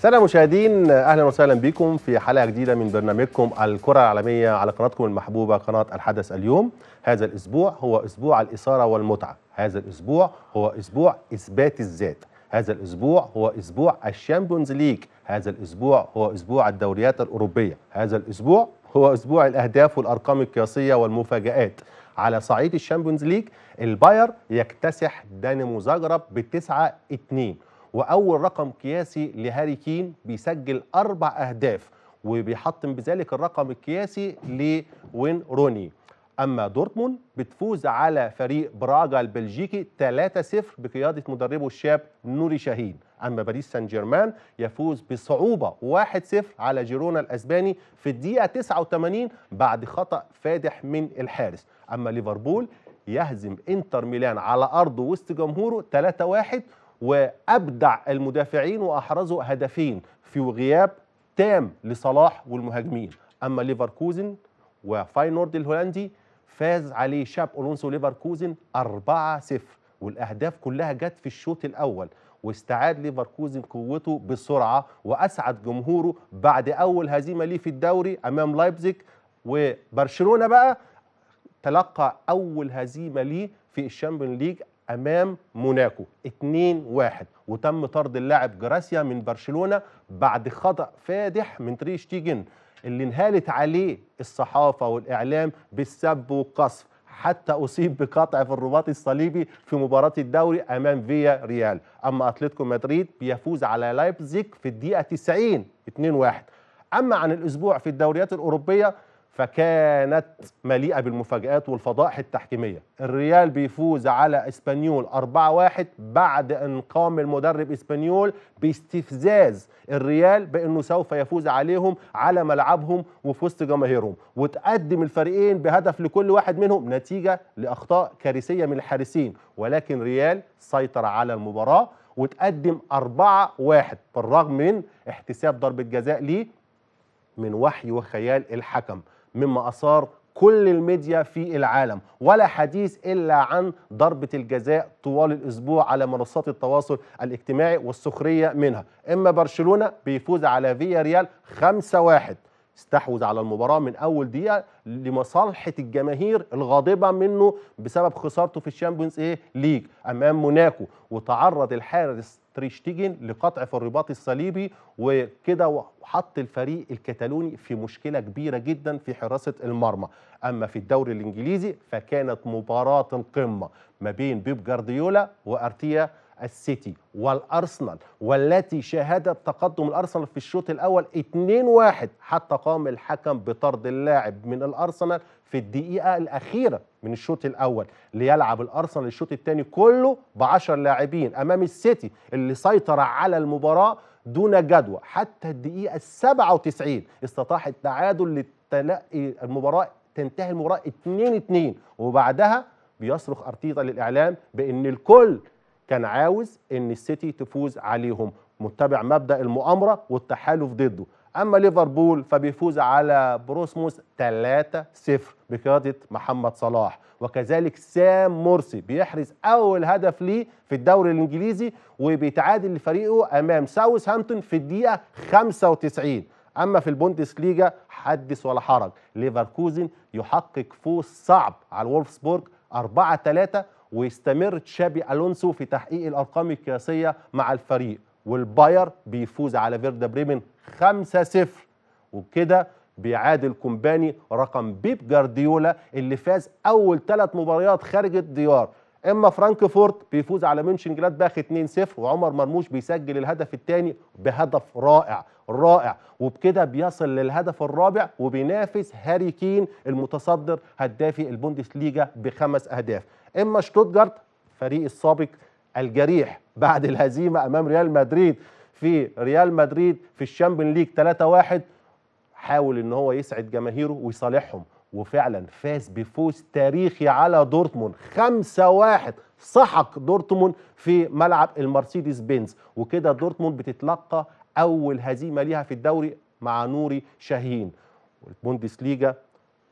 سلام مشاهدين أهلا وسهلا بكم في حلقة جديدة من برنامجكم الكرة العالمية على قناتكم المحبوبة قناة الحدث اليوم هذا الأسبوع هو أسبوع الإثارة والمتعة هذا الأسبوع هو أسبوع إثبات الذات هذا الأسبوع هو أسبوع الشامبيونز ليج هذا الأسبوع هو أسبوع الدوريات الأوروبية هذا الأسبوع هو أسبوع الأهداف والأرقام القياسية والمفاجآت على صعيد الشامبيونز ليج الباير يكتسح دانيمو زاجرب بتسعة 2 واول رقم قياسي لهاري كين بيسجل اربع اهداف وبيحطم بذلك الرقم القياسي لوين روني اما دورتموند بتفوز على فريق براغا البلجيكي 3-0 بقياده مدربه الشاب نوري شاهين اما باريس سان جيرمان يفوز بصعوبه 1-0 على جيرونا الاسباني في الدقيقه 89 بعد خطا فادح من الحارس اما ليفربول يهزم انتر ميلان على ارضه وسط جمهوره 3-1 وأبدع المدافعين وأحرزوا هدفين في غياب تام لصلاح والمهاجمين أما ليفركوزن وفاينورد الهولندي فاز عليه شاب ألونسو ليفركوزن 4-0 والأهداف كلها جت في الشوط الأول واستعاد ليفركوزن قوته بسرعة وأسعد جمهوره بعد أول هزيمة ليه في الدوري أمام لايبزيج وبرشلونة بقى تلقى أول هزيمة ليه في الشامبيون ليج امام موناكو 2-1 وتم طرد اللاعب جراسيا من برشلونه بعد خطا فادح من تريش شتيجن اللي انهالت عليه الصحافه والاعلام بالسب والقصف حتى اصيب بقطع في الرباط الصليبي في مباراه الدوري امام فيا ريال اما اتلتيكو مدريد بيفوز على لايبزيج في الدقيقه 90 2-1 اما عن الاسبوع في الدوريات الاوروبيه فكانت مليئه بالمفاجات والفضائح التحكيميه الريال بيفوز على اسبانيول 4-1 بعد ان قام المدرب اسبانيول باستفزاز الريال بانه سوف يفوز عليهم على ملعبهم وفي وسط جماهيرهم وتقدم الفريقين بهدف لكل واحد منهم نتيجه لاخطاء كارثيه من الحارسين ولكن ريال سيطر على المباراه وتقدم 4-1 بالرغم من احتساب ضربه جزاء ليه من وحي وخيال الحكم مما أثار كل الميديا في العالم ولا حديث إلا عن ضربة الجزاء طوال الأسبوع على منصات التواصل الاجتماعي والسخرية منها إما برشلونة بيفوز على فيا ريال 5-1 استحوذ على المباراة من أول دقيقة لمصالحة الجماهير الغاضبة منه بسبب خسارته في الشامبيونز إيه ليج أمام موناكو وتعرض الحارس تريشتيجن لقطع في الرباط الصليبي وكده وحط الفريق الكتالوني في مشكلة كبيرة جدا في حراسة المرمى أما في الدوري الإنجليزي فكانت مباراة القمة ما بين بيب جارديولا وأرتيا السيتي والارسنال والتي شهدت تقدم الارسنال في الشوط الاول 2-1 حتى قام الحكم بطرد اللاعب من الارسنال في الدقيقه الاخيره من الشوط الاول ليلعب الارسنال الشوط الثاني كله ب 10 لاعبين امام السيتي اللي سيطر على المباراه دون جدوى حتى الدقيقه 97 استطاع التعادل لتلقي المباراه تنتهي المباراه 2-2 وبعدها بيصرخ ارتيتا للاعلام بان الكل كان عاوز ان السيتي تفوز عليهم متبع مبدا المؤامره والتحالف ضده اما ليفربول فبيفوز على بروسموس 3-0 بقياده محمد صلاح وكذلك سام مرسي بيحرز اول هدف ليه في الدوري الانجليزي وبيتعادل لفريقه امام ساوثهامبتون في الدقيقه 95 اما في ليجا حدث ولا حرج ليفركوزن يحقق فوز صعب على وولفسبورج 4 3 ويستمر تشابي الونسو في تحقيق الارقام القياسيه مع الفريق والباير بيفوز على فيردا بريمن 5-0 وبكده بيعادل كومباني رقم بيب جارديولا اللي فاز اول ثلاث مباريات خارج الديار اما فرانكفورت بيفوز على منشن جلادباخ 2-0 وعمر مرموش بيسجل الهدف الثاني بهدف رائع رائع وبكده بيصل للهدف الرابع وبينافس هاري كين المتصدر هدافي البوندسليجا بخمس اهداف اما شتوتجارت فريق السابق الجريح بعد الهزيمه امام ريال مدريد في ريال مدريد في الشامبيون ليج 3-1 حاول ان هو يسعد جماهيره ويصالحهم وفعلا فاز بفوز تاريخي على دورتموند 5-1 سحق دورتموند في ملعب المرسيدس بنز وكده دورتموند بتتلقى اول هزيمه ليها في الدوري مع نوري شاهين والبوندسليجا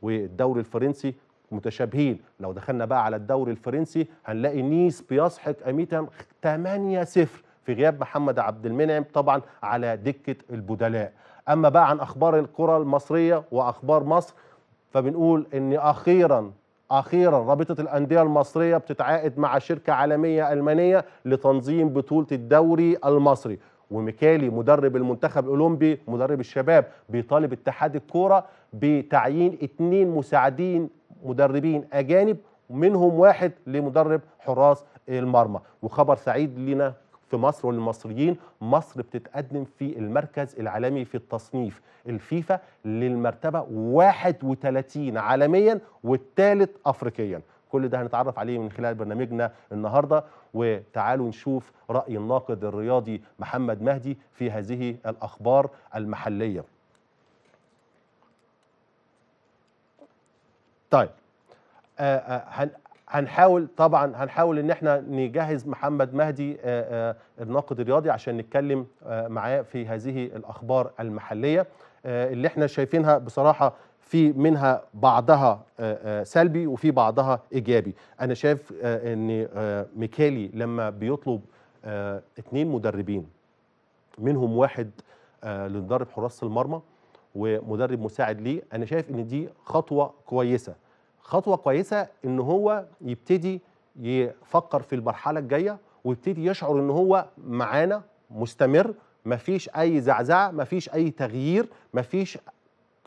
والدوري الفرنسي متشابهين لو دخلنا بقى على الدوري الفرنسي هنلاقي نيس بيسحق اميتام 8 0 في غياب محمد عبد المنعم طبعا على دكه البدلاء اما بقى عن اخبار الكره المصريه واخبار مصر فبنقول ان اخيرا اخيرا رابطه الانديه المصريه بتتعاقد مع شركه عالميه المانيه لتنظيم بطوله الدوري المصري وميكالي مدرب المنتخب الاولمبي مدرب الشباب بيطالب اتحاد الكوره بتعيين اثنين مساعدين مدربين اجانب منهم واحد لمدرب حراس المرمى وخبر سعيد لنا في مصر وللمصريين مصر بتتقدم في المركز العالمي في التصنيف الفيفا للمرتبة 31 عالميا والثالث أفريقيا كل ده هنتعرف عليه من خلال برنامجنا النهاردة وتعالوا نشوف رأي الناقد الرياضي محمد مهدي في هذه الأخبار المحلية طيب آه، آه، هنحاول طبعا هنحاول ان احنا نجهز محمد مهدي آه، الناقد الرياضي عشان نتكلم معاه في هذه الاخبار المحليه اللي احنا شايفينها بصراحه في منها بعضها سلبي وفي بعضها ايجابي انا شايف ان ميكالي لما بيطلب اثنين مدربين منهم واحد لمدرب حراس المرمى ومدرب مساعد ليه انا شايف ان دي خطوه كويسه خطوه كويسه ان هو يبتدي يفكر في المرحله الجايه ويبتدي يشعر ان هو معانا مستمر مفيش اي زعزعه مفيش اي تغيير مفيش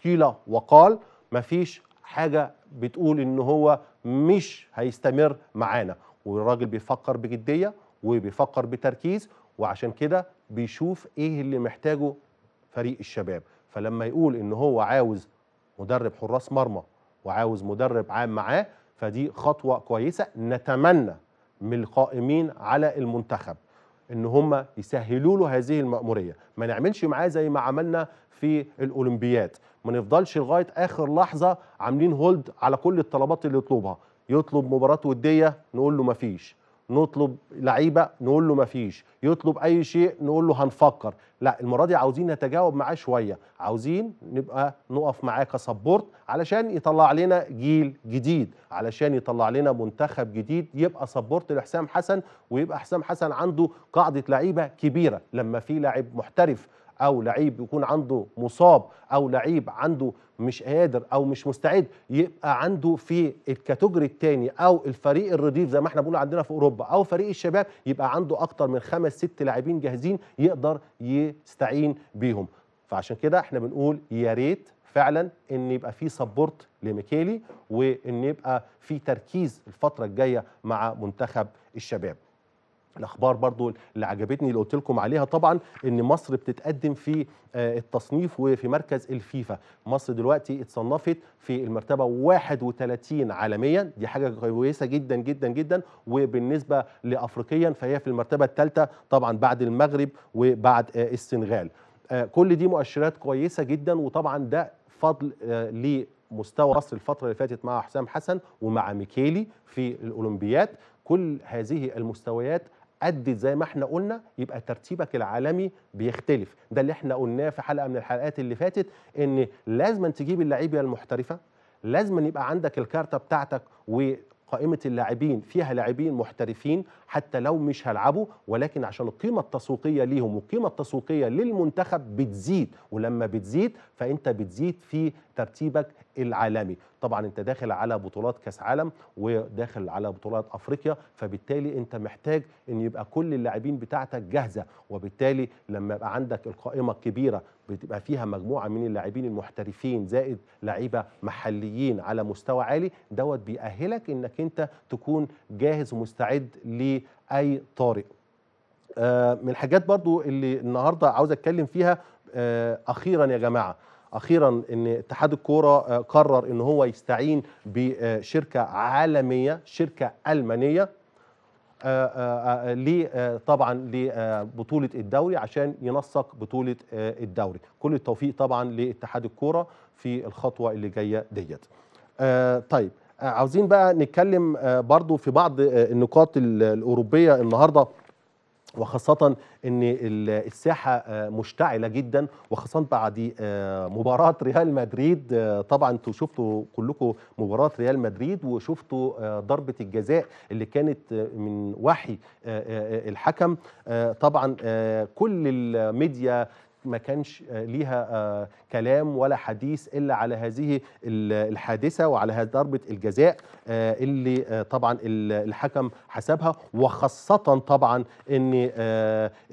قيل وقال مفيش حاجه بتقول ان هو مش هيستمر معانا والراجل بيفكر بجديه وبيفكر بتركيز وعشان كده بيشوف ايه اللي محتاجه فريق الشباب فلما يقول ان هو عاوز مدرب حراس مرمى وعاوز مدرب عام معاه فدي خطوه كويسه نتمنى من القائمين على المنتخب ان هم يسهلوا له هذه المأمورية ما نعملش معاه زي ما عملنا في الأولمبياد ما نفضلش لغاية آخر لحظة عاملين هولد على كل الطلبات اللي يطلبها يطلب مباراة ودية نقول له ما فيش نطلب لعيبه نقول له مفيش يطلب اي شيء نقول له هنفكر لا المره دي عاوزين نتجاوب معاه شويه عاوزين نبقى نقف معاه كسبورت علشان يطلع لنا جيل جديد علشان يطلع لنا منتخب جديد يبقى سبورت لحسام حسن ويبقى حسام حسن عنده قاعده لعيبه كبيره لما في لاعب محترف او لعيب يكون عنده مصاب او لعيب عنده مش قادر او مش مستعد يبقى عنده في الكاتيجوري الثاني او الفريق الرديف زي ما احنا بنقول عندنا في اوروبا او فريق الشباب يبقى عنده اكتر من خمس ست لاعبين جاهزين يقدر يستعين بيهم فعشان كده احنا بنقول يا ريت فعلا ان يبقى في سبورت لميكيلي وان يبقى في تركيز الفتره الجايه مع منتخب الشباب الاخبار برضو اللي عجبتني اللي قلت لكم عليها طبعا ان مصر بتتقدم في آه، التصنيف وفي مركز الفيفا مصر دلوقتي اتصنفت في المرتبه 31 عالميا دي حاجه كويسه جدا جدا جدا وبالنسبه لافريقيا فهي في المرتبه الثالثه طبعا بعد المغرب وبعد آه، السنغال آه، كل دي مؤشرات كويسه جدا وطبعا ده فضل لمستوى مصر الفتره اللي فاتت مع حسام حسن ومع ميكيلي في الاولمبياد كل هذه المستويات ادت زي ما احنا قلنا يبقى ترتيبك العالمي بيختلف ده اللي احنا قلناه في حلقه من الحلقات اللي فاتت ان لازم تجيب اللعيبه المحترفه لازم يبقى عندك الكارته بتاعتك و قائمة اللاعبين فيها لاعبين محترفين حتى لو مش هلعبوا ولكن عشان القيمة التسويقية ليهم والقيمة التسويقية للمنتخب بتزيد ولما بتزيد فأنت بتزيد في ترتيبك العالمي طبعا انت داخل على بطولات كاس عالم وداخل على بطولات افريقيا فبالتالي انت محتاج ان يبقى كل اللاعبين بتاعتك جاهزه وبالتالي لما يبقى عندك القائمه الكبيره بتبقى فيها مجموعه من اللاعبين المحترفين زائد لعيبه محليين على مستوى عالي دوت بيأهلك انك انت تكون جاهز ومستعد لاي طارئ آه، من الحاجات برضو اللي النهارده عاوز اتكلم فيها آه، اخيرا يا جماعه اخيرا ان اتحاد الكوره آه، قرر ان هو يستعين بشركه عالميه شركه المانيه آه، آه، طبعا لبطوله الدوري عشان ينسق بطوله الدوري كل التوفيق طبعا لاتحاد الكوره في الخطوه اللي جايه ديت طيب عاوزين بقى نتكلم برضو في بعض النقاط الاوروبيه النهارده وخاصة ان الساحة آه، مشتعلة جدا وخاصة بعد آه، مباراة ريال مدريد آه، طبعا انتوا شفتوا كلكم مباراة ريال مدريد وشفتوا ضربة الجزاء اللي كانت من وحي الحكم طبعا كل الميديا ما كانش آه، ليها آه، كلام ولا حديث إلا على هذه الحادثة وعلى ضربة الجزاء آه، اللي طبعا الحكم حسبها وخاصة طبعا أن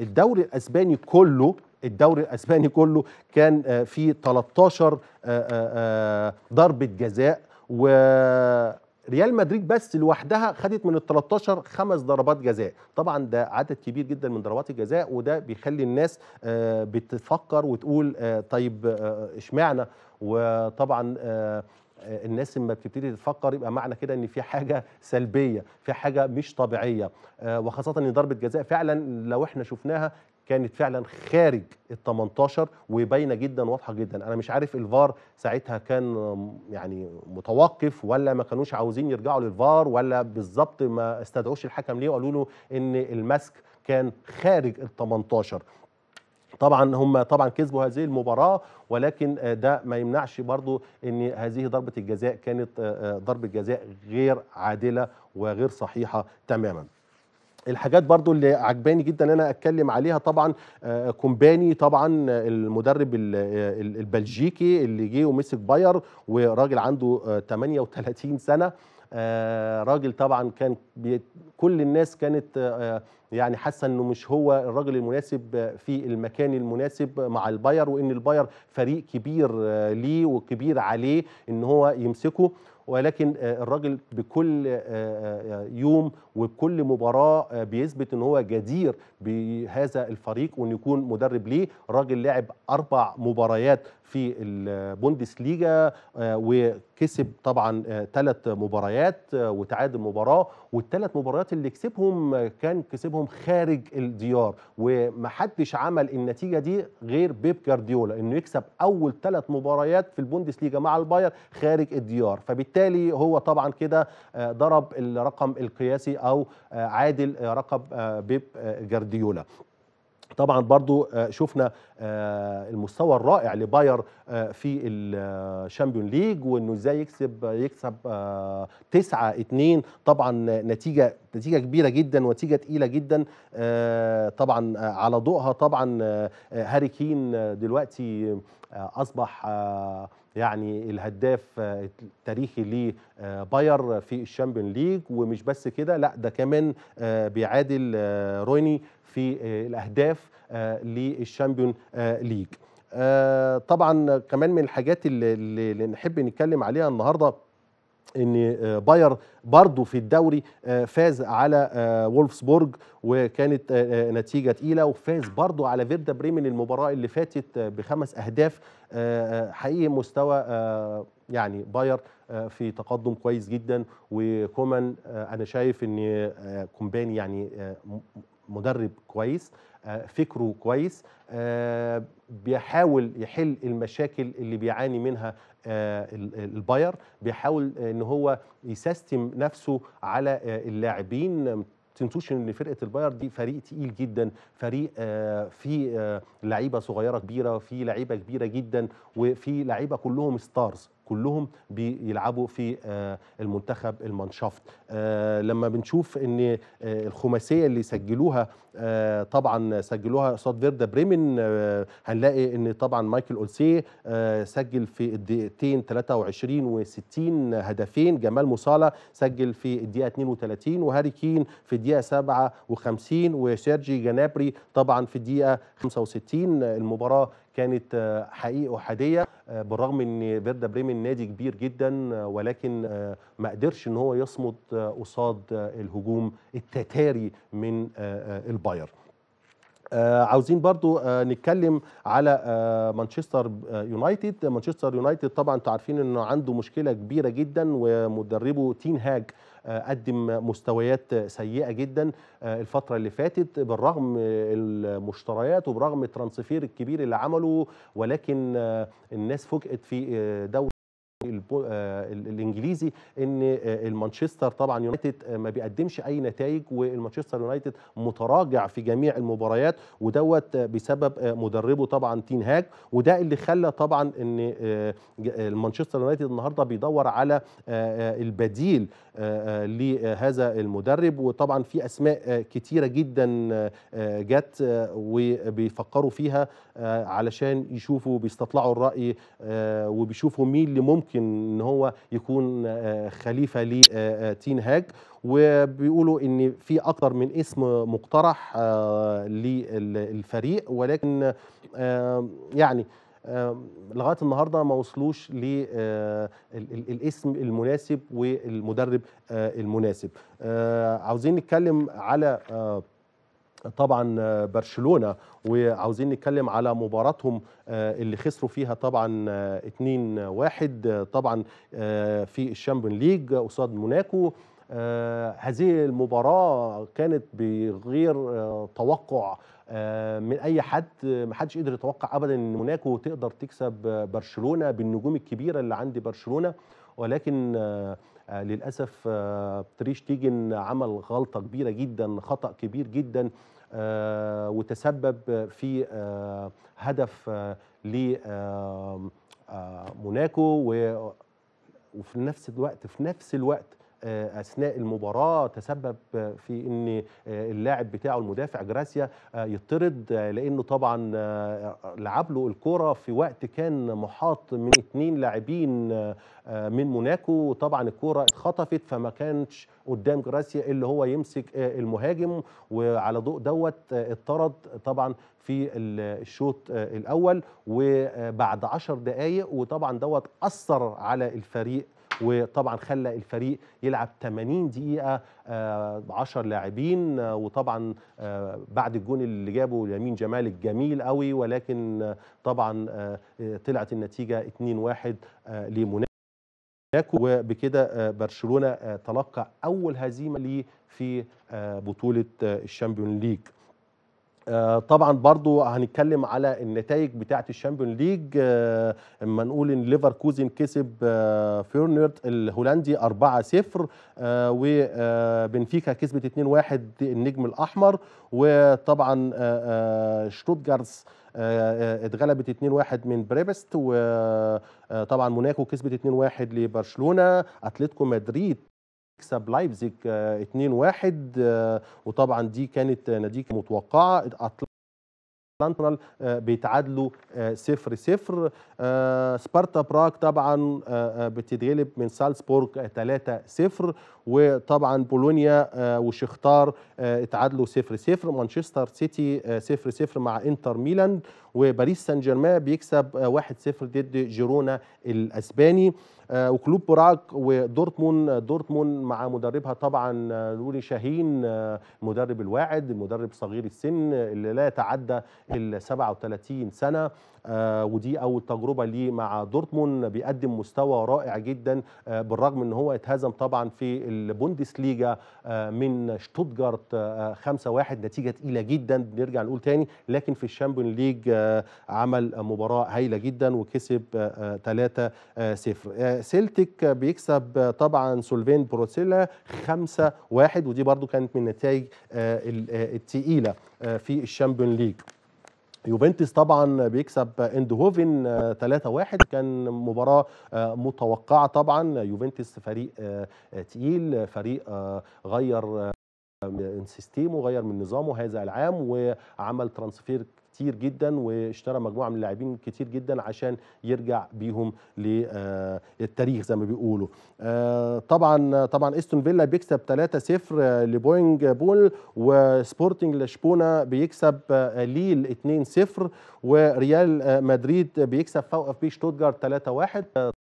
الدوري الأسباني كله الدوري الاسباني كله كان في 13 ضربه جزاء و ريال مدريد بس لوحدها خدت من ال 13 خمس ضربات جزاء طبعا ده عدد كبير جدا من ضربات الجزاء وده بيخلي الناس آه، بتفكر وتقول آه، طيب آه، اشمعنى وطبعا الناس لما بتبتدي تفكر يبقى معنى كده ان في حاجه سلبيه في حاجه مش طبيعيه وخاصه ان ضربه جزاء فعلا لو احنا شفناها كانت فعلا خارج ال 18 وباينه جدا واضحه جدا انا مش عارف الفار ساعتها كان يعني متوقف ولا ما كانوش عاوزين يرجعوا للفار ولا بالظبط ما استدعوش الحكم ليه وقالوا له ان المسك كان خارج ال 18 طبعا هم طبعا كسبوا هذه المباراه ولكن ده ما يمنعش برضو ان هذه ضربه الجزاء كانت آه، آه، ضربه جزاء غير عادله وغير صحيحه تماما الحاجات برضو اللي عجباني جدا ان انا اتكلم عليها طبعا آه، آه، كومباني طبعا آه، المدرب البلجيكي اللي جه ومسك باير وراجل عنده 38 سنه راجل طبعا كان كل الناس كانت يعني حاسه انه مش هو الراجل المناسب في المكان المناسب مع الباير وان الباير فريق كبير ليه وكبير عليه ان هو يمسكه ولكن آه، الراجل بكل آه، آه، يوم وبكل مباراه بيثبت ان هو جدير بهذا الفريق وان يكون مدرب ليه راجل لعب اربع مباريات في البوندس ليجا آه، وكسب طبعا ثلاث آه، مباريات آه، وتعادل مباراه والثلاث مباريات اللي كسبهم كان كسبهم خارج الديار ومحدش عمل النتيجه دي غير بيب جارديولا انه يكسب اول ثلاث مباريات في البوندس ليجا مع الباير خارج الديار فبالتالي هو طبعا كده ضرب الرقم القياسي او عادل رقم بيب جارديولا طبعا برضو آه، شفنا آه، المستوى الرائع لباير آه، في الشامبيون ليج وانه ازاي يكسب يكسب 9 2 طبعا نتيجه نتيجه كبيره جدا ونتيجه تقيله جدا آه، طبعا آه، على ضوءها طبعا آه، هاري كين دلوقتي اصبح يعني الهداف التاريخي لباير في الشامبيون ليج ومش بس كده لا ده كمان بيعادل روني في الاهداف للشامبيون ليج طبعا كمان من الحاجات اللي, اللي نحب نتكلم عليها النهارده ان آه، باير برضو في الدوري آه، فاز على آه، وولفسبورج وكانت نتيجه تقيله وفاز برضو على فيردا بريمن المباراه اللي فاتت بخمس اهداف حقيقي مستوى يعني باير في تقدم كويس جدا وكومان انا شايف ان كومباني يعني مدرب كويس فكره كويس بيحاول يحل المشاكل اللي بيعاني منها آه، الباير بيحاول ان هو يسيستم نفسه على آه، اللاعبين تنسوش ان فرقه الباير دي فريق تقيل جدا فريق آه، فيه لعيبه صغيره كبيره في لعيبه كبيره جدا وفي لعيبه كلهم ستارز كلهم بيلعبوا في آه، المنتخب المانشافت آه، لما بنشوف ان آه، الخماسيه اللي سجلوها طبعا سجلوها قصاد فيردا بريمن هنلاقي ان طبعا مايكل اولسيه سجل في الدقيقتين 23 و60 هدفين جمال مصالة سجل في الدقيقه 32 وهاري كين في الدقيقه 57 وسيرجي جنابري طبعا في الدقيقه 65 المباراه كانت آه، حقيقة أحادية آه، بالرغم ان فيردا بريمن نادي كبير جدا آه، ولكن ما قدرش ان هو يصمد قصاد الهجوم التتاري من البايرن آه عاوزين برضو آه نتكلم على آه مانشستر يونايتد مانشستر يونايتد طبعا انتوا عارفين انه عنده مشكله كبيره جدا ومدربه تين هاج آه، قدم مستويات سيئه جدا آه، الفتره اللي فاتت بالرغم المشتريات وبرغم الترانسفير الكبير اللي عمله ولكن آه، الناس فوجئت في دوري آه، الانجليزي ان آه، المانشستر طبعا يونايتد آه، ما بيقدمش اي نتائج والمانشستر يونايتد متراجع في جميع المباريات ودوت بسبب مدربه طبعا تين هاج وده اللي خلى طبعا ان المانشستر يونايتد النهارده بيدور على البديل لهذا المدرب وطبعا في اسماء كتيره جدا جت وبيفكروا فيها علشان يشوفوا بيستطلعوا الراي وبيشوفوا مين اللي ممكن ممكن ان هو يكون آه، خليفه لتين آه، آه، هاج وبيقولوا ان في اكثر من اسم مقترح للفريق ولكن يعني لغايه النهارده ما وصلوش للاسم المناسب والمدرب المناسب عاوزين نتكلم على طبعا آه، برشلونه وعاوزين نتكلم على مباراتهم آه، اللي خسروا فيها طبعا 2-1 آه، طبعا في الشامبيون ليج قصاد موناكو هذه المباراة كانت بغير توقع من أي حد ما حدش قدر يتوقع أبدا إن موناكو تقدر تكسب برشلونة بالنجوم الكبيرة اللي عند برشلونة ولكن للأسف تريش تيجن عمل غلطة كبيرة جدا خطأ كبير جدا آه، وتسبب في آه، هدف آه، لموناكو وفي نفس الوقت في نفس الوقت آه، اثناء المباراه تسبب في ان آه، اللاعب بتاعه المدافع جراسيا آه، يطرد لانه طبعا لعب له الكره في وقت كان محاط من اثنين لاعبين من موناكو طبعا الكره اتخطفت فما كانش قدام جراسيا اللي هو يمسك المهاجم وعلى ضوء دوت اتطرد طبعا في الشوط الاول وبعد عشر دقائق وطبعا دوت اثر على الفريق وطبعا خلى الفريق يلعب 80 دقيقه 10 آه، لاعبين آه، وطبعا آه، بعد الجون اللي جابه يمين جمال الجميل قوي ولكن طبعا طلعت النتيجه 2-1 لموناكو وبكده برشلونه تلقى اول هزيمه ليه في بطوله الشامبيون ليج آه، طبعا برضو هنتكلم على النتائج بتاعه الشامبيون ليج آه، اما نقول ان ليفركوزن كسب آه، فيرنيرد الهولندي 4-0 وبنفيكا كسبت 2-1 النجم الاحمر وطبعا شتوتجارتس اتغلبت 2-1 من بريبست وطبعا موناكو كسبت 2-1 لبرشلونه اتلتيكو مدريد يكسب لايبزيج 2-1 آه، آه، وطبعا دي كانت نتيجه متوقعه اتلانتا آه، بيتعادلوا 0 0 سبارتا براك طبعا بتتغلب من سالسبورغ 3 0 وطبعا بولونيا وشختار اتعادلوا 0 0 مانشستر سيتي 0 0 مع انتر ميلان وباريس سان جيرمان بيكسب 1 0 ضد جيرونا الاسباني آه، وكلوب براك ودورتموند دورتموند مع مدربها طبعا لوري آه، شاهين آه، المدرب الواعد المدرب صغير السن اللي لا يتعدى ال 37 سنه آه، ودي اول تجربه ليه مع دورتموند بيقدم مستوى رائع جدا آه، بالرغم ان هو اتهزم طبعا في ليجا آه، من شتوتغارت 5-1 نتيجه تقيله جدا نرجع نقول تاني لكن في الشامبيون ليج عمل مباراه هايله جدا وكسب 3-0 سيلتيك بيكسب طبعا سولفين بروسيلا 5-1 ودي برضو كانت من النتائج التقيله في الشامبيون ليج يوفنتوس طبعا بيكسب اندهوفن 3-1 آه، كان مباراه آه، متوقعه طبعا يوفنتوس فريق آه، تقيل فريق غير من سيستيمه غير من نظامه هذا العام وعمل ترانسفير كتير جدا واشترى مجموعه من اللاعبين كتير جدا عشان يرجع بيهم للتاريخ زي ما بيقولوا آه، طبعا طبعا استون فيلا بيكسب 3-0 لبوينج بول وسبورتنج لشبونه بيكسب ليل 2-0 وريال مدريد بيكسب فوق اف بي شتوتجارت 3-1 آه،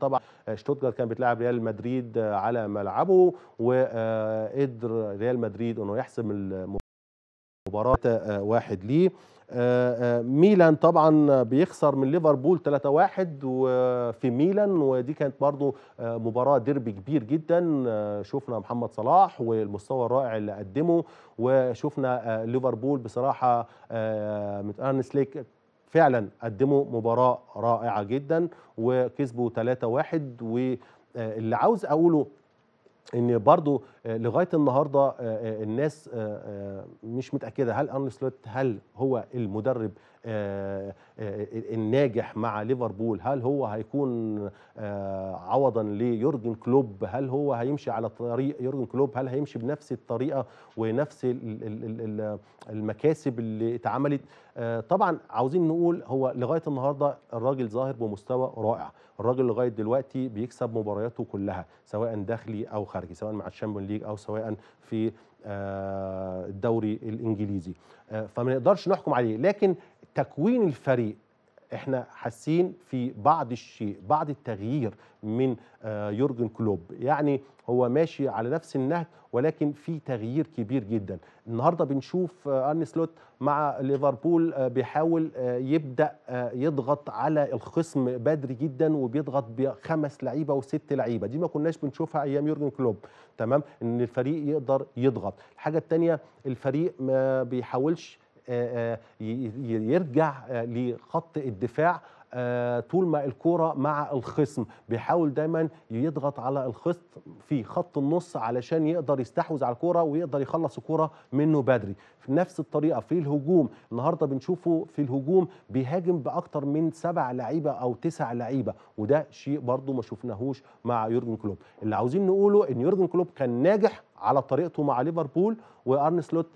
طبعا شتوتجارت كان بيتلاعب ريال مدريد على ملعبه وقدر ريال مدريد انه يحسم المباراه آه، واحد ليه آه، آه، ميلان طبعا بيخسر من ليفربول 3-1 وفي ميلان ودي كانت برضو آه، مباراة ديربي كبير جدا شفنا محمد صلاح والمستوى الرائع اللي قدمه وشفنا ليفربول بصراحة متأنس ليك فعلا قدموا مباراة رائعة جدا وكسبوا 3-1 واللي عاوز أقوله ان برضو آه، لغايه النهارده آه، آه، الناس مش متاكده هل ارن سلوت هل هو المدرب آه، آه، آه، الناجح مع ليفربول هل هو هيكون عوضا ليورجن كلوب هل هو هيمشي على طريق يورجن كلوب هل هيمشي بنفس الطريقه ونفس المكاسب اللي اتعملت طبعا عاوزين نقول هو لغايه النهارده الراجل ظاهر بمستوى رائع الراجل لغايه دلوقتي بيكسب مبارياته كلها سواء داخلي او خارجي سواء مع الشامبيون ليج او سواء في الدوري الانجليزي فما نقدرش نحكم عليه لكن تكوين الفريق احنا حاسين في بعض الشيء بعض التغيير من آه، يورجن كلوب يعني هو ماشي على نفس النهج ولكن في تغيير كبير جدا النهارده بنشوف آه، ارني سلوت مع ليفربول آه، بيحاول يبدا يضغط على الخصم بدري جدا وبيضغط بخمس لعيبه وست لعيبه دي ما كناش بنشوفها ايام يورجن كلوب تمام ان الفريق يقدر يضغط الحاجه الثانيه الفريق ما بيحاولش آه، آه، يرجع آه، لخط الدفاع طول ما الكرة مع الخصم بيحاول دايما يضغط على الخصم في خط النص علشان يقدر يستحوذ على الكرة ويقدر يخلص الكرة منه بدري في نفس الطريقة في الهجوم النهاردة بنشوفه في الهجوم بيهاجم بأكتر من سبع لعيبة أو تسع لعيبة وده شيء برضو ما شفناهوش مع يورجن كلوب اللي عاوزين نقوله إن يورجن كلوب كان ناجح على طريقته مع ليفربول وارن سلوت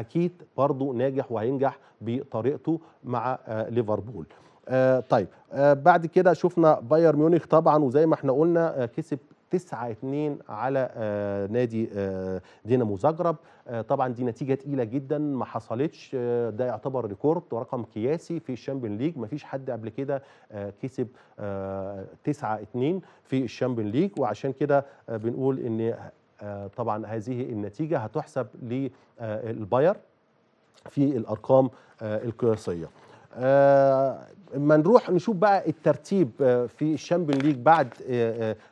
اكيد برضه ناجح وهينجح بطريقته مع آه، ليفربول آه طيب آه بعد كده شفنا بايرن ميونخ طبعا وزي ما احنا قلنا آه كسب 9 2 على آه نادي آه دينامو زغرب آه طبعا دي نتيجه تقيله جدا ما حصلتش آه، ده يعتبر ريكورد ورقم قياسي في الشامبيون ليج ما فيش حد قبل كده آه، كسب 9 2 في الشامبيون ليج وعشان كده بنقول ان آه، طبعا هذه النتيجة هتحسب للباير آه، في الأرقام آه، القياسية اما نروح نشوف بقى الترتيب في الشامبيون ليج بعد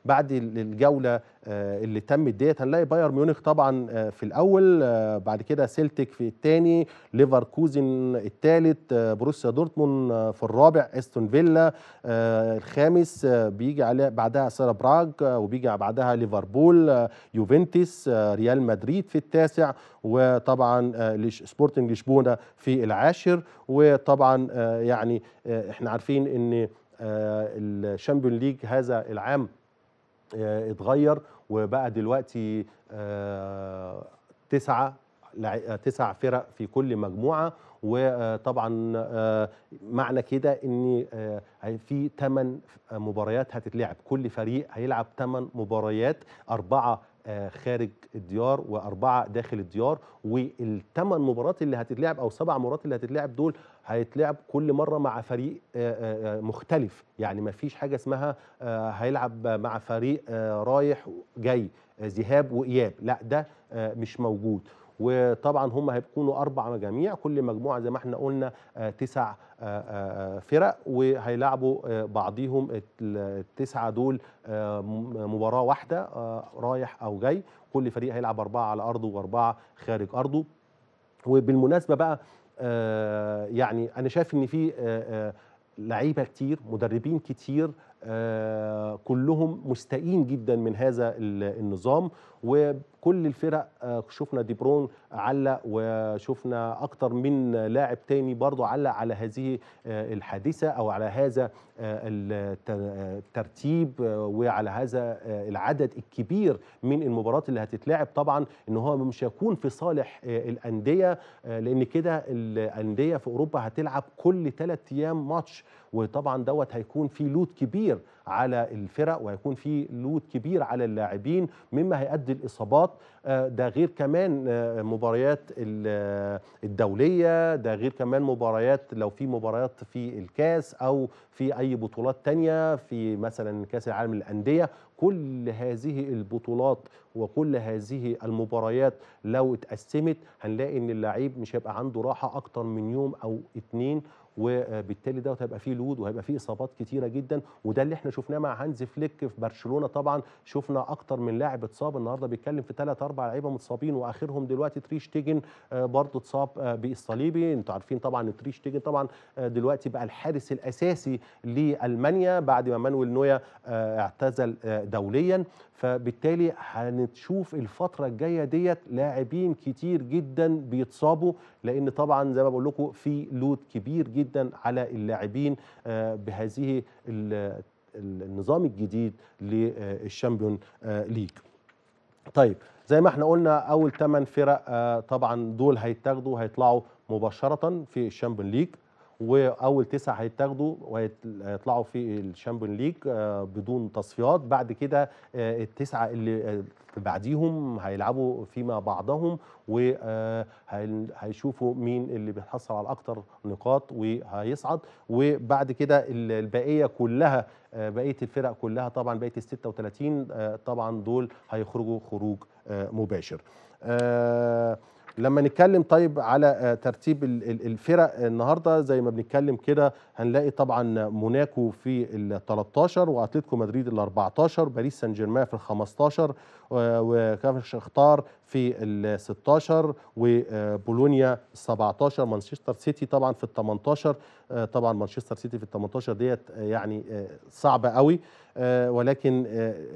بعد الجوله آه، اللي تمت ديت هنلاقي بايرن ميونخ طبعا آه، في الاول آه، بعد كده سيلتيك في الثاني ليفركوزن الثالث بروسيا دورتموند في الرابع استون فيلا الخامس بيجي على بعدها سيرا براغ وبيجي بعدها ليفربول يوفنتوس ريال مدريد في التاسع وطبعا سبورتنج لشبونه في العاشر وطبعا يعني احنا عارفين ان الشامبيون ليج هذا العام آه، اتغير وبقى دلوقتي آه، تسعة تسع فرق في كل مجموعة وطبعا آه، معنى كده ان في ثمان مباريات هتتلعب كل فريق هيلعب ثمان مباريات أربعة خارج الديار وأربعة داخل الديار والثمان مباريات اللي هتتلعب أو سبع مباريات اللي هتتلعب دول هيتلعب كل مره مع فريق آه، آه، آه، مختلف يعني ما فيش حاجه اسمها هيلعب مع فريق رايح جاي ذهاب واياب لا ده مش موجود وطبعا هم هيكونوا اربع مجاميع كل مجموعه زي ما احنا قلنا تسع فرق وهيلعبوا بعضيهم التسعه دول مباراه واحده رايح او جاي كل فريق هيلعب اربعه على ارضه واربعه خارج ارضه وبالمناسبه بقى آه، يعني انا شايف ان في آه، آه، لعيبه كتير مدربين كتير آه، كلهم مستائين جدا من هذا النظام وكل الفرق آه، شفنا دي برون علق وشفنا اكتر من لاعب تاني برضه علق على هذه آه، الحادثه او على هذا الترتيب وعلى هذا العدد الكبير من المباريات اللي هتتلعب طبعا ان هو مش هيكون في صالح الانديه لان كده الانديه في اوروبا هتلعب كل ثلاث ايام ماتش وطبعا دوت هيكون في لود كبير على الفرق وهيكون في لود كبير على اللاعبين مما هيؤدي الاصابات آه، ده غير كمان آه، مباريات آه، الدوليه ده غير كمان مباريات لو في مباريات في الكاس او في اي بطولات تانية في مثلا كاس العالم للانديه كل هذه البطولات وكل هذه المباريات لو اتقسمت هنلاقي ان اللعيب مش هيبقى عنده راحه اكتر من يوم او اتنين وبالتالي دوت هيبقى فيه لود وهيبقى فيه اصابات كتيره جدا وده اللي احنا شفناه مع هانز فليك في برشلونه طبعا شفنا اكتر من لاعب اتصاب النهارده بيتكلم في ثلاث اربع لعيبه متصابين واخرهم دلوقتي تريش تيجن آه، برضه اتصاب آه، بالصليبي انتوا عارفين طبعا تريش تيجن طبعا آه، دلوقتي بقى الحارس الاساسي لالمانيا بعد ما مانويل نويا اعتزل دوليا فبالتالي هنشوف الفتره الجايه ديت لاعبين كتير جدا بيتصابوا لان طبعا زي ما بقول لكم في لود كبير جدا جدا على اللاعبين آه، بهذه النظام الجديد للشامبيون آه، ليج طيب زي ما احنا قلنا اول 8 فرق آه، طبعا دول هيتاخدوا هيطلعوا مباشره في الشامبيون ليج واول تسعه هيتاخدوا وهيطلعوا في الشامبيون ليج آه، بدون تصفيات بعد كده آه، التسعه اللي آه، بعديهم هيلعبوا فيما بعضهم وهيشوفوا مين اللي بيحصل على اكتر نقاط وهيصعد وبعد كده البقيه كلها بقيه الفرق كلها طبعا بقيه ال 36 طبعا دول هيخرجوا خروج مباشر لما نتكلم طيب على آه، ترتيب الفرق النهارده زي ما بنتكلم كده هنلاقي طبعا موناكو في ال 13 واتلتيكو مدريد ال 14 باريس سان جيرمان في ال 15 وكافش اختار في ال 16 وبولونيا 17 مانشستر سيتي طبعا في ال 18 آه، طبعا مانشستر سيتي في ال 18 ديت آه، يعني آه، صعبه قوي ولكن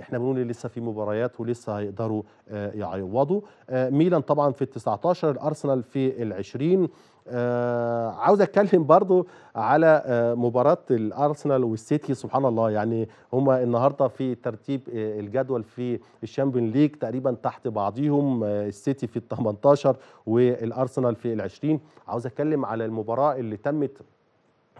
احنا بنقول لسه في مباريات ولسه هيقدروا يعوضوا ميلان طبعا في ال 19 الارسنال في ال 20 آه، عاوز اتكلم برضو على آه، مباراه الارسنال والسيتي سبحان الله يعني هما النهارده في ترتيب آه، الجدول في الشامبيون ليج تقريبا تحت بعضيهم السيتي في ال 18 والارسنال في ال 20 عاوز اتكلم على المباراه اللي تمت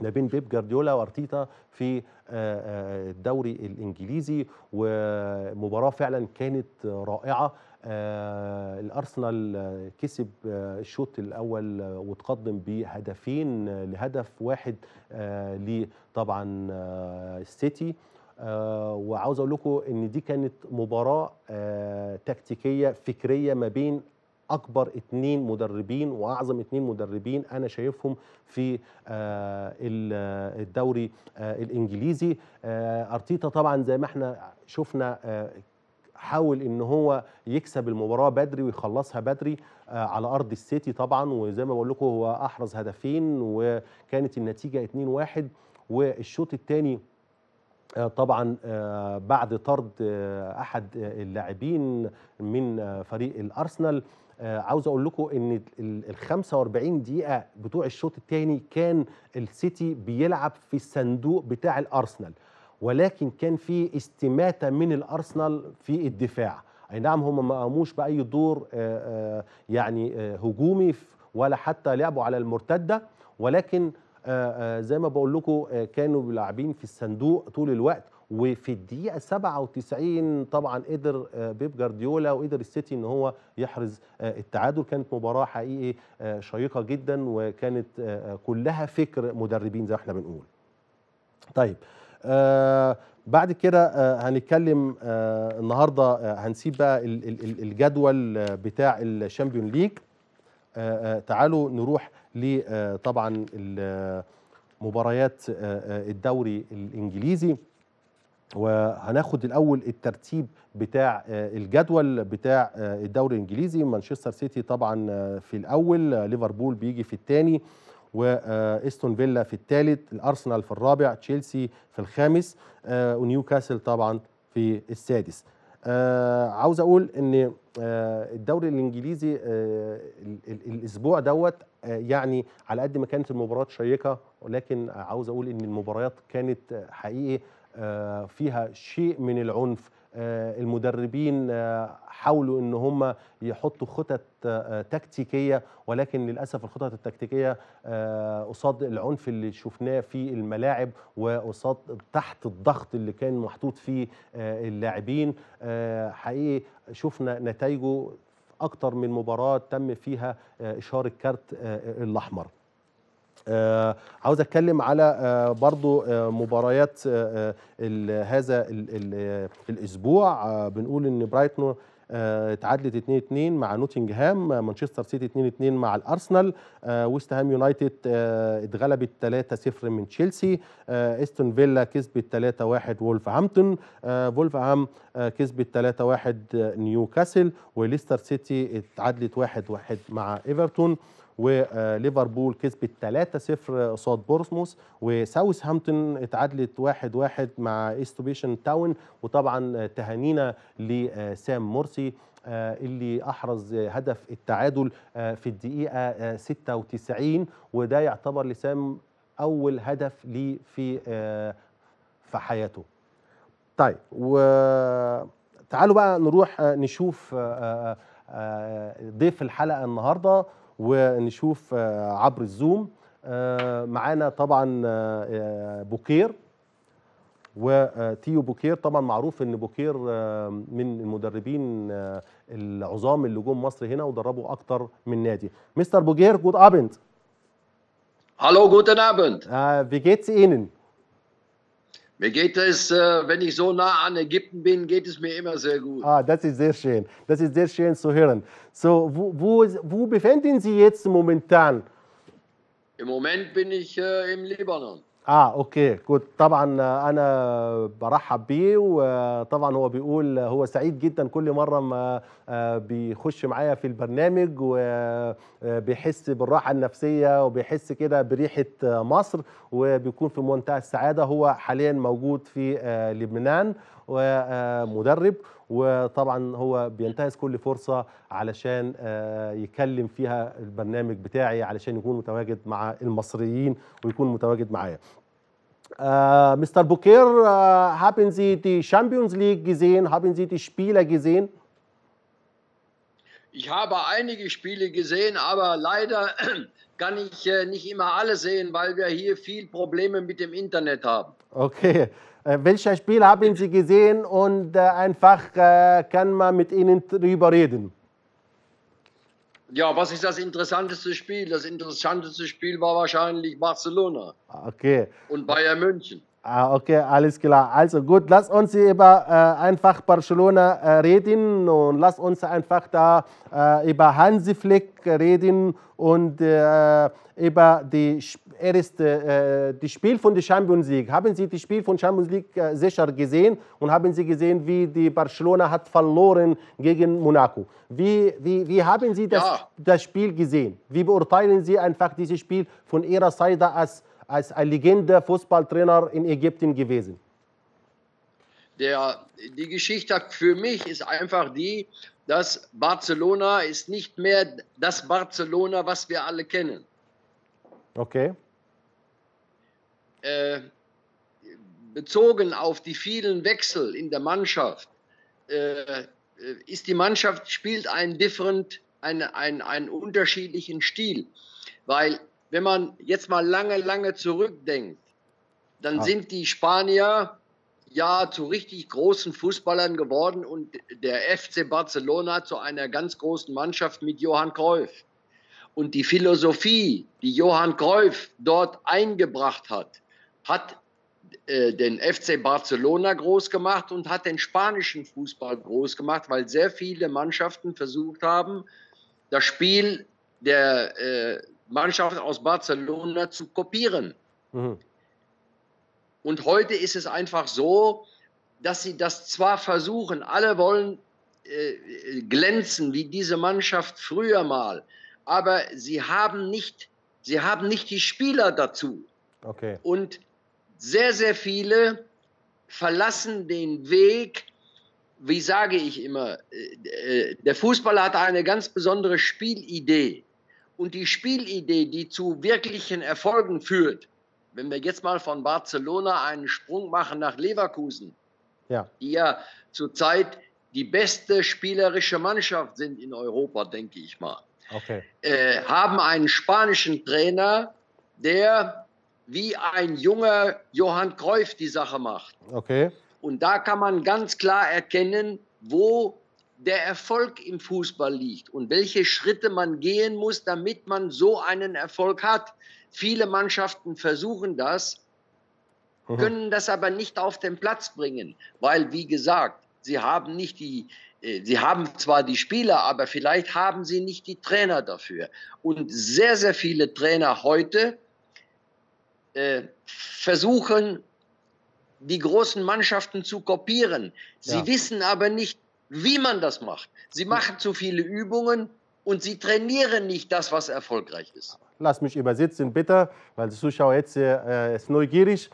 ما بين بيب جارديولا وارتيتا في الدوري الانجليزي ومباراه فعلا كانت رائعه آه، الارسنال كسب آه، الشوط الاول وتقدم بهدفين آه، لهدف واحد لطبعا السيتي آه وعاوز اقول لكم ان دي كانت مباراه آه تكتيكيه فكريه ما بين اكبر اثنين مدربين واعظم اثنين مدربين انا شايفهم في آه الدوري الانجليزي ارتيتا طبعا زي ما احنا شفنا حاول ان هو يكسب المباراه بدري ويخلصها بدري آه، على ارض السيتي طبعا وزي ما بقول لكم هو احرز هدفين وكانت النتيجه 2-1 والشوط الثاني آه، طبعا آه، بعد طرد احد اللاعبين من فريق الارسنال عاوز اقول لكم ان ال 45 دقيقه بتوع الشوط الثاني كان السيتي بيلعب في الصندوق بتاع الارسنال ولكن كان في استماته من الارسنال في الدفاع اي نعم هم ما قاموش باي دور آه، آه، يعني آه، هجومي ولا حتى لعبوا على المرتده ولكن زي ما بقول لكم كانوا لاعبين في الصندوق طول الوقت وفي الدقيقة 97 طبعا قدر بيب جارديولا وقدر السيتي ان هو يحرز التعادل كانت مباراة حقيقي شيقة جدا وكانت كلها فكر مدربين زي ما احنا بنقول. طيب آه، بعد كده آه، هنتكلم آه، النهارده هنسيب بقى الجدول بتاع الشامبيون ليج تعالوا نروح لطبعا مباريات الدوري الانجليزي وهناخد الاول الترتيب بتاع الجدول بتاع الدوري الانجليزي مانشستر سيتي طبعا في الاول ليفربول بيجي في الثاني واستون فيلا في الثالث الارسنال في الرابع تشيلسي في الخامس آه، ونيوكاسل طبعا في السادس آه، عاوز اقول ان آه، الدوري الانجليزي الاسبوع دوت يعني على قد ما كانت المباريات شيقه ولكن عاوز اقول ان المباريات كانت حقيقي فيها شيء من العنف آه، المدربين آه، حاولوا ان هم يحطوا خطط آه، تكتيكيه ولكن للاسف الخطط التكتيكيه قصاد العنف اللي شفناه في الملاعب وقصاد تحت الضغط اللي كان محطوط فيه اللاعبين حقيقي شفنا نتائجه اكتر من مباراه تم فيها اشاره كارت الاحمر آه، عاوز اتكلم على آه، برضو آه، مباريات هذا الاسبوع بنقول ان برايتون اتعادلت 2-2 مع نوتنجهام مانشستر سيتي 2-2 مع الارسنال ويست هام يونايتد اتغلبت 3-0 من تشيلسي استون فيلا كسبت 3-1 وولفهامبتون وولفهام كسبت 3-1 نيوكاسل وليستر سيتي اتعادلت 1-1 مع ايفرتون وليفربول كسبت 3-0 قصاد بورسموث وساوث هامبتون اتعادلت 1-1 مع استوبيشن تاون وطبعا تهانينا لسام مرسي آه، اللي احرز هدف التعادل آه، في الدقيقه 96 آه، وده يعتبر لسام اول هدف ليه في في حياته طيب وتعالوا بقى نروح نشوف ضيف الحلقه النهارده ونشوف آه، عبر الزوم آه، معانا طبعا آه، بوكير وتيو بوكير طبعا معروف ان بوكير من المدربين العظام اللي جم مصر هنا ودربوا اكتر من نادي مستر بوكير جود ابند هالو جوتن ابند في جيتس اينن Mir geht es, äh, wenn ich so nah an Ägypten bin, geht es mir immer sehr gut. Ah, das ist sehr schön. Das ist sehr schön zu hören. So, wo, wo, wo befinden Sie jetzt momentan? Im Moment bin ich äh, im Libanon. اه اوكي كنت طبعا انا برحب بيه وطبعا هو بيقول هو سعيد جدا كل مره ما آه، بيخش معايا في البرنامج وبيحس آه، بالراحه النفسيه وبيحس كده بريحه مصر وبيكون في منتهى السعاده هو حاليا موجود في آه، لبنان ومدرب وطبعا هو بينتهز كل فرصه علشان يكلم فيها البرنامج بتاعي علشان يكون متواجد مع المصريين ويكون متواجد معايا Äh, Mr. Bukir, äh, haben Sie die Champions League gesehen? Haben Sie die Spiele gesehen? Ich habe einige Spiele gesehen, aber leider kann ich äh, nicht immer alle sehen, weil wir hier viel Probleme mit dem Internet haben. Okay. Äh, welches Spiel haben Sie gesehen und äh, einfach äh, kann man mit Ihnen darüber reden? Ja, was ist das interessanteste Spiel? Das interessanteste Spiel war wahrscheinlich Barcelona. Ah, okay. Und Bayern München. Ah, okay, alles klar. Also gut, lass uns über äh, einfach Barcelona äh, reden und lass uns einfach da äh, über Hansi Flick reden und äh, über die Spiele er ist äh, das Spiel von der Champions League. Haben Sie das Spiel von Champions League äh, sicher gesehen und haben Sie gesehen, wie die Barcelona hat verloren gegen Monaco? Wie, wie, wie haben Sie das, ja. das Spiel gesehen? Wie beurteilen Sie einfach dieses Spiel von Ihrer Seite als, als ein Legende Fußballtrainer in Ägypten gewesen? Der, die Geschichte für mich ist einfach die, dass Barcelona ist nicht mehr das Barcelona, was wir alle kennen. Okay. Äh, bezogen auf die vielen Wechsel in der Mannschaft, äh, äh ist die Mannschaft, spielt einen different, einen, einen, einen unterschiedlichen Stil. Weil wenn man jetzt mal lange, lange zurückdenkt, dann ah. sind die Spanier ja zu richtig großen Fußballern geworden und der FC Barcelona zu einer ganz großen Mannschaft mit Johann Cruyff. Und die Philosophie, die Johann Cruyff dort eingebracht hat, hat äh, den FC Barcelona groß gemacht und hat den spanischen Fußball groß gemacht, weil sehr viele Mannschaften versucht haben, das Spiel der äh, Mannschaft aus Barcelona zu kopieren. Mhm. Und heute ist es einfach so, dass sie das zwar versuchen, alle wollen äh, glänzen wie diese Mannschaft früher mal, aber sie haben nicht, sie haben nicht die Spieler dazu. Okay. Und sehr, sehr viele verlassen den Weg, wie sage ich immer, äh, äh, der Fußballer hat eine ganz besondere Spielidee. Und die Spielidee, die zu wirklichen Erfolgen führt, wenn wir jetzt mal von Barcelona einen Sprung machen nach Leverkusen, ja. die ja zurzeit die beste spielerische Mannschaft sind in Europa, denke ich mal, okay. äh, haben einen spanischen Trainer, der wie ein junger Johann Kreuf die Sache macht. Okay. Und da kann man ganz klar erkennen, wo der Erfolg im Fußball liegt und welche Schritte man gehen muss, damit man so einen Erfolg hat. Viele Mannschaften versuchen das, mhm. können das aber nicht auf den Platz bringen, weil, wie gesagt, sie haben nicht die, äh, sie haben zwar die Spieler, aber vielleicht haben sie nicht die Trainer dafür. Und sehr, sehr viele Trainer heute äh, versuchen, die großen Mannschaften zu kopieren. Sie ja. wissen aber nicht, wie man das macht. Sie machen zu viele Übungen und sie trainieren nicht das, was erfolgreich ist. Lass mich übersetzen, bitte, weil der Zuschauer jetzt äh, ist neugierig ist.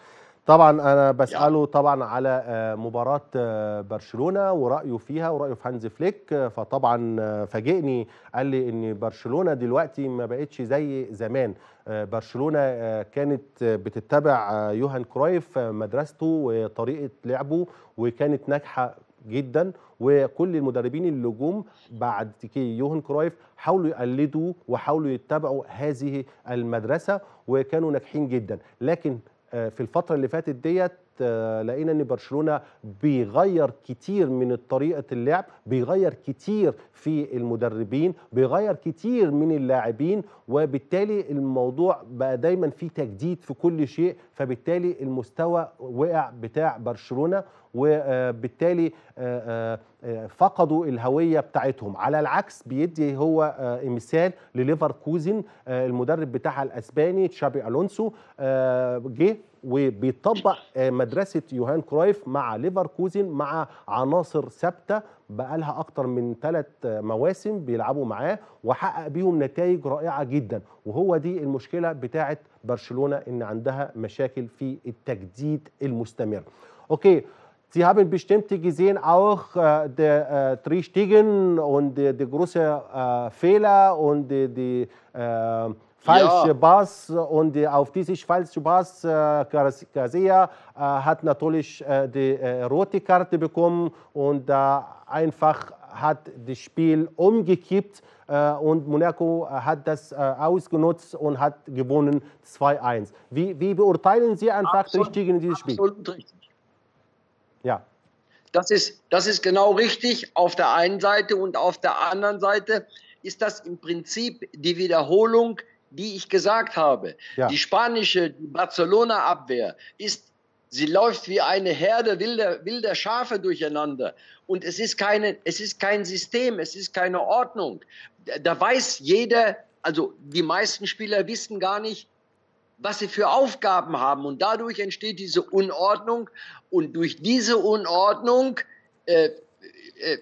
طبعا انا بساله طبعا على آه، مباراه آه، برشلونه ورايه فيها ورايه في هانز فليك فطبعا آه، فاجئني قال لي ان برشلونه دلوقتي ما بقتش زي زمان برشلونه كانت بتتبع يوهان كرويف مدرسته وطريقه لعبه وكانت ناجحه جدا وكل المدربين اللجوم بعد يوهن كرويف حاولوا يقلدوا وحاولوا يتبعوا هذه المدرسه وكانوا ناجحين جدا لكن آه، في الفتره اللي فاتت ديت آه، لقينا ان برشلونه بيغير كتير من طريقه اللعب بيغير كتير في المدربين بيغير كتير من اللاعبين وبالتالي الموضوع بقى دايما في تجديد في كل شيء فبالتالي المستوى وقع بتاع برشلونه وبالتالي آه، آه، آه، فقدوا الهويه بتاعتهم على العكس بيدي هو مثال لليفركوزن المدرب بتاعها الاسباني تشابي الونسو جه وبيطبق مدرسه يوهان كرويف مع ليفركوزن مع عناصر ثابته بقالها اكتر من ثلاث مواسم بيلعبوا معاه وحقق بيهم نتائج رائعه جدا وهو دي المشكله بتاعت برشلونه ان عندها مشاكل في التجديد المستمر. Okay, Sie haben bestimmt gesehen auch äh, der äh, Tristigen und äh, die großen äh, Fehler und die, die äh, falsche ja. Pass und die, auf dieses falsche Bass äh, Kasia äh, hat natürlich äh, die rote Karte bekommen und da einfach hat das Spiel umgekippt äh, und Monaco äh, hat das äh, ausgenutzt und hat gewonnen 2-1. Wie, wie, beurteilen Sie einfach absolut, richtig in dieses Spiel? Absolut richtig. Ja. Das ist, das ist genau richtig auf der einen Seite und auf der anderen Seite ist das im Prinzip die Wiederholung, die ich gesagt habe. Ja. Die spanische Barcelona-Abwehr ist Sie läuft wie eine Herde wilder, wilder Schafe durcheinander. Und es ist, keine, es ist kein System, es ist keine Ordnung. Da weiß jeder, also die meisten Spieler wissen gar nicht, was sie für Aufgaben haben. Und dadurch entsteht diese Unordnung. Und durch diese Unordnung äh, äh,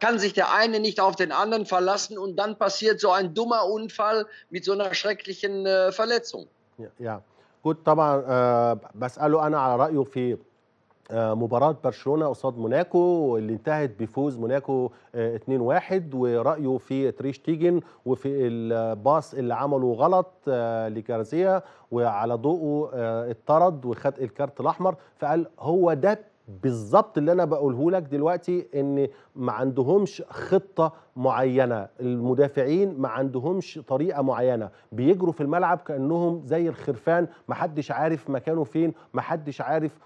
kann sich der eine nicht auf den anderen verlassen. Und dann passiert so ein dummer Unfall mit so einer schrecklichen äh, Verletzung. Ja, ja. كنت طبعا آه، بساله انا على رايه في آه، مباراة برشلونة قصاد موناكو اللي انتهت بفوز موناكو 2-1 آه، ورأيه في تريش تيجن وفي الباص اللي عمله غلط لكارزيا وعلى ضوءه اتطرد وخد الكارت الأحمر فقال هو ده بالظبط اللي انا بقوله لك دلوقتي ان ما عندهمش خطه معينه المدافعين ما عندهمش طريقه معينه بيجروا في الملعب كانهم زي الخرفان ما حدش عارف مكانه فين ما حدش عارف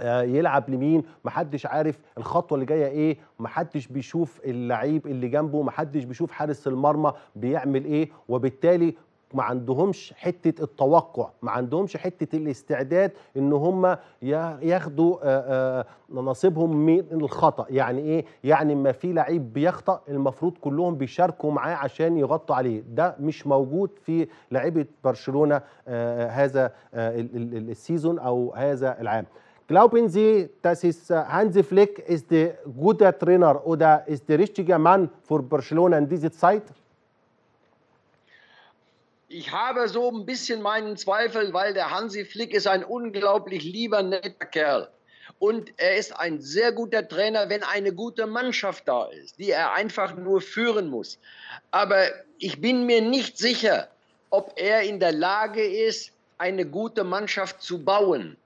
آه، يلعب لمين محدش عارف الخطوه اللي جايه ايه محدش بيشوف اللعيب اللي جنبه محدش بيشوف حارس المرمى بيعمل ايه وبالتالي ما عندهمش حته التوقع ما عندهمش حته الاستعداد ان هم ياخدوا نصيبهم من الخطا يعني ايه يعني ما في لعيب بيخطا المفروض كلهم بيشاركوا معاه عشان يغطوا عليه ده مش موجود في لعيبه برشلونه هذا السيزون او هذا العام Glauben Sie, dass es Hansi Flick ist der guter Trainer oder ist der richtige Mann für Barcelona in dieser Zeit? Ich habe so ein bisschen meinen Zweifel, weil der Hansi Flick ist ein unglaublich lieber, netter Kerl. Und er ist ein sehr guter Trainer, wenn eine gute Mannschaft da ist, die er einfach nur führen muss. Aber ich bin mir nicht sicher, ob er in der Lage ist, eine gute Mannschaft zu bauen.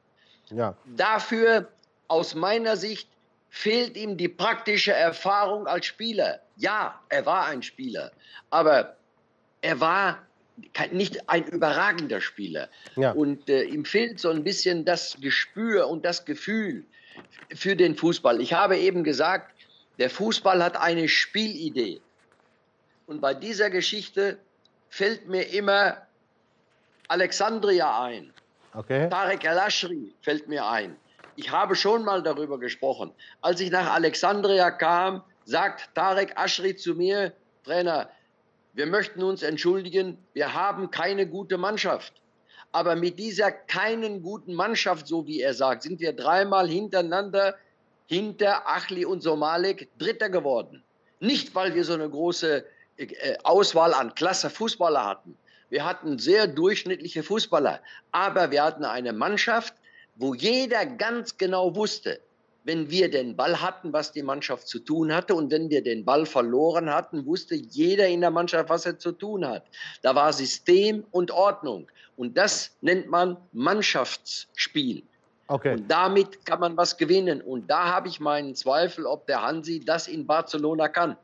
Ja. Dafür, aus meiner Sicht, fehlt ihm die praktische Erfahrung als Spieler. Ja, er war ein Spieler, aber er war nicht ein überragender Spieler. Ja. Und äh, ihm fehlt so ein bisschen das Gespür und das Gefühl für den Fußball. Ich habe eben gesagt, der Fußball hat eine Spielidee. Und bei dieser Geschichte fällt mir immer Alexandria ein. Okay. Tarek El-Ashri fällt mir ein. Ich habe schon mal darüber gesprochen. Als ich nach Alexandria kam, sagt Tarek Ashri zu mir, Trainer, wir möchten uns entschuldigen, wir haben keine gute Mannschaft. Aber mit dieser keinen guten Mannschaft, so wie er sagt, sind wir dreimal hintereinander hinter Achli und Somalek Dritter geworden. Nicht, weil wir so eine große äh, Auswahl an klasse Fußballer hatten. Wir hatten sehr durchschnittliche Fußballer, aber wir hatten eine Mannschaft, wo jeder ganz genau wusste, wenn wir den Ball hatten, was die Mannschaft zu tun hatte. Und wenn wir den Ball verloren hatten, wusste jeder in der Mannschaft, was er zu tun hat. Da war System und Ordnung. Und das nennt man Mannschaftsspiel. Okay. Und damit kann man was gewinnen. Und da habe ich meinen Zweifel, ob der Hansi das in Barcelona kann.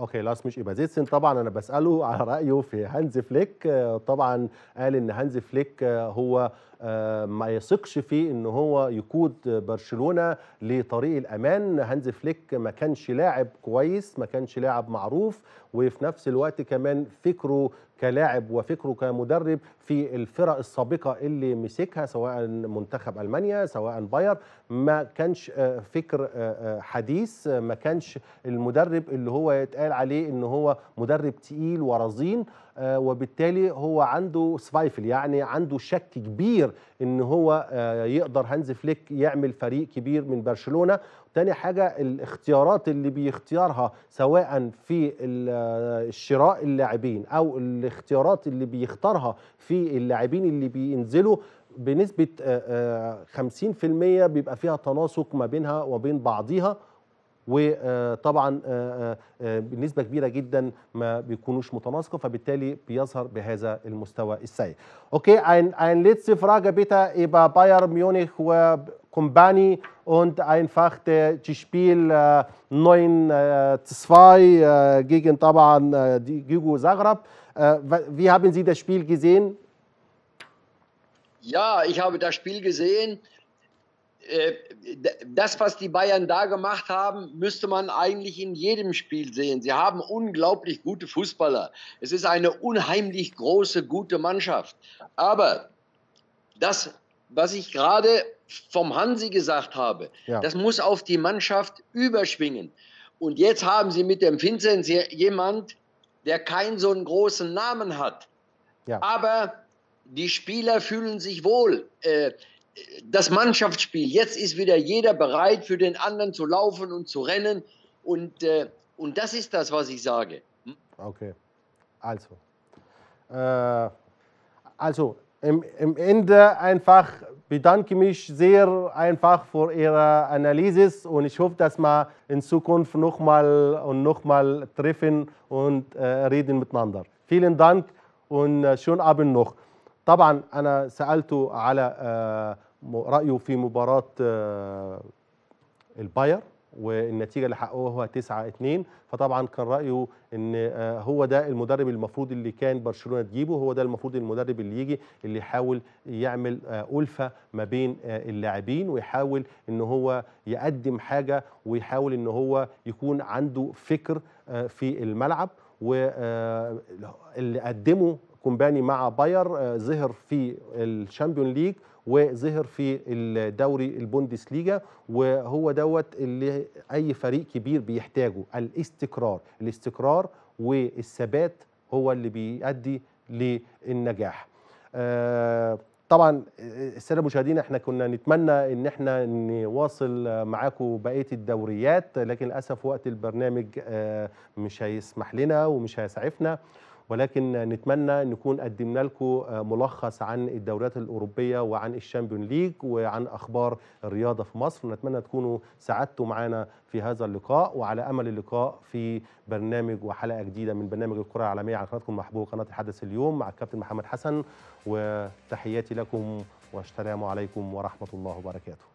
اوكي لاس مش ايبازيتسن طبعا انا بساله على رايه في هانز فليك آه، طبعا قال ان هانز فليك آه، هو آه، ما يثقش في ان هو يقود برشلونه لطريق الامان هانز فليك ما كانش لاعب كويس ما كانش لاعب معروف وفي نفس الوقت كمان فكره كلاعب وفكره كمدرب في الفرق السابقه اللي مسكها سواء منتخب المانيا سواء باير ما كانش آه، فكر آه، آه، حديث ما كانش المدرب اللي هو يتقال عليه ان هو مدرب تقيل ورزين وبالتالي هو عنده سفايفل يعني عنده شك كبير ان هو يقدر هانز فليك يعمل فريق كبير من برشلونه تاني حاجة الاختيارات اللي بيختيارها سواء في الشراء اللاعبين أو الاختيارات اللي بيختارها في اللاعبين اللي بينزلوا بنسبة 50% بيبقى فيها تناسق ما بينها وبين بعضيها وطبعا بنسبه كبيره جدا ما بيكونوش متناسقه فبالتالي بيظهر بهذا المستوى السيء. اوكي ein ein letzte Frage bitte über Bayern Munich Kumbani und einfach das Spiel 9-2 äh, äh, äh, gegen Taban äh, Gigu Zagreb. wie haben Sie das Spiel gesehen? Ja, ich habe das Spiel gesehen äh, das, was die Bayern da gemacht haben, müsste man eigentlich in jedem Spiel sehen. Sie haben unglaublich gute Fußballer. Es ist eine unheimlich große, gute Mannschaft. Aber das, was ich gerade vom Hansi gesagt habe, ja. das muss auf die Mannschaft überschwingen. Und jetzt haben sie mit dem Vinzenz jemand, der keinen so einen großen Namen hat. Ja. Aber die Spieler fühlen sich wohl. Äh, das Mannschaftsspiel. Jetzt ist wieder jeder bereit, für den anderen zu laufen und zu rennen. Und, äh, und das ist das, was ich sage. Hm? Okay, also. Äh, also, im, im Ende einfach bedanke mich sehr einfach für Ihre Analyse und ich hoffe, dass wir in Zukunft nochmal und nochmal treffen und äh, reden miteinander. Vielen Dank und äh, schönen Abend noch. طبعا انا سالته على آه، رايه في مباراه آه، الباير والنتيجه اللي حققوها 9 2 فطبعا كان رايه ان آه، هو ده المدرب المفروض اللي كان برشلونه تجيبه هو ده المفروض المدرب اللي يجي اللي يحاول يعمل الفه ما بين اللاعبين ويحاول ان هو يقدم حاجه ويحاول ان هو يكون عنده فكر في الملعب واللي قدمه كومباني مع باير ظهر آه، في الشامبيون ليج وظهر في الدوري البوندس ليجا وهو دوت اللي اي فريق كبير بيحتاجه الاستقرار الاستقرار والثبات هو اللي بيؤدي للنجاح آه، طبعا الساده آه، المشاهدين احنا كنا نتمنى ان احنا نواصل معاكم بقيه الدوريات لكن للاسف وقت البرنامج مش هيسمح لنا ومش هيسعفنا ولكن نتمنى نكون قدمنا لكم آه، ملخص عن الدوريات الأوروبية وعن الشامبيون ليج وعن أخبار الرياضة في مصر نتمنى تكونوا سعدتوا معنا في هذا اللقاء وعلى أمل اللقاء في برنامج وحلقة جديدة من برنامج الكرة العالمية على قناتكم المحبوبة قناة الحدث اليوم مع الكابتن محمد حسن وتحياتي لكم والسلام عليكم ورحمة الله وبركاته